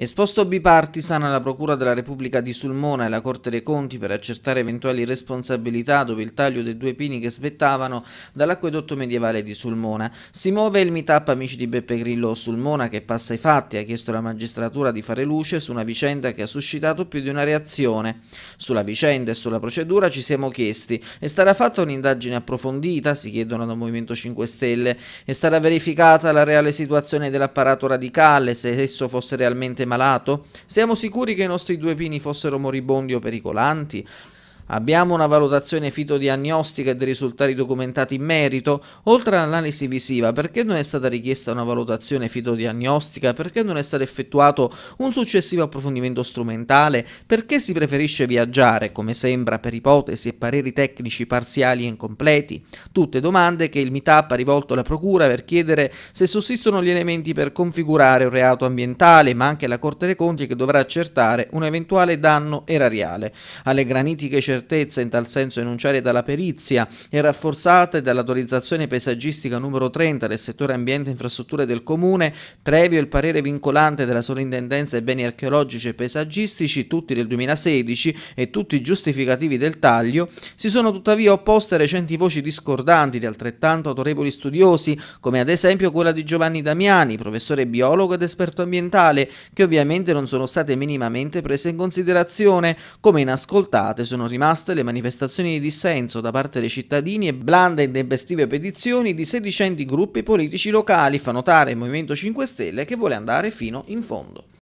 Esposto bipartisan alla Procura della Repubblica di Sulmona e alla Corte dei Conti per accertare eventuali responsabilità dove il taglio dei due pini che svettavano dall'acquedotto medievale di Sulmona, si muove il meetup Amici di Beppe Grillo Sulmona che passa i fatti ha chiesto alla magistratura di fare luce su una vicenda che ha suscitato più di una reazione. Sulla vicenda e sulla procedura ci siamo chiesti, è stata fatta un'indagine approfondita, si chiedono dal Movimento 5 Stelle, è stata verificata la reale situazione dell'apparato radicale, se esso fosse realmente malato? Siamo sicuri che i nostri due pini fossero moribondi o pericolanti? Abbiamo una valutazione fitodiagnostica e dei risultati documentati in merito? Oltre all'analisi visiva, perché non è stata richiesta una valutazione fitodiagnostica? Perché non è stato effettuato un successivo approfondimento strumentale? Perché si preferisce viaggiare, come sembra, per ipotesi e pareri tecnici parziali e incompleti? Tutte domande che il MITAP ha rivolto alla Procura per chiedere se sussistono gli elementi per configurare un reato ambientale, ma anche la Corte dei Conti che dovrà accertare un eventuale danno erariale. Alle granitiche certificate certezza in tal senso enunciate dalla perizia e rafforzate dall'autorizzazione paesaggistica numero 30 del settore ambiente e infrastrutture del Comune, previo il parere vincolante della Sovrintendenza ai beni archeologici e paesaggistici, tutti del 2016 e tutti giustificativi del taglio, si sono tuttavia opposte recenti voci discordanti di altrettanto autorevoli studiosi, come ad esempio quella di Giovanni Damiani, professore biologo ed esperto ambientale, che ovviamente non sono state minimamente prese in considerazione, come inascoltate sono rimaste rimaste le manifestazioni di dissenso da parte dei cittadini e blande e ebestive petizioni di sedicenti gruppi politici locali, fa notare il Movimento 5 Stelle che vuole andare fino in fondo.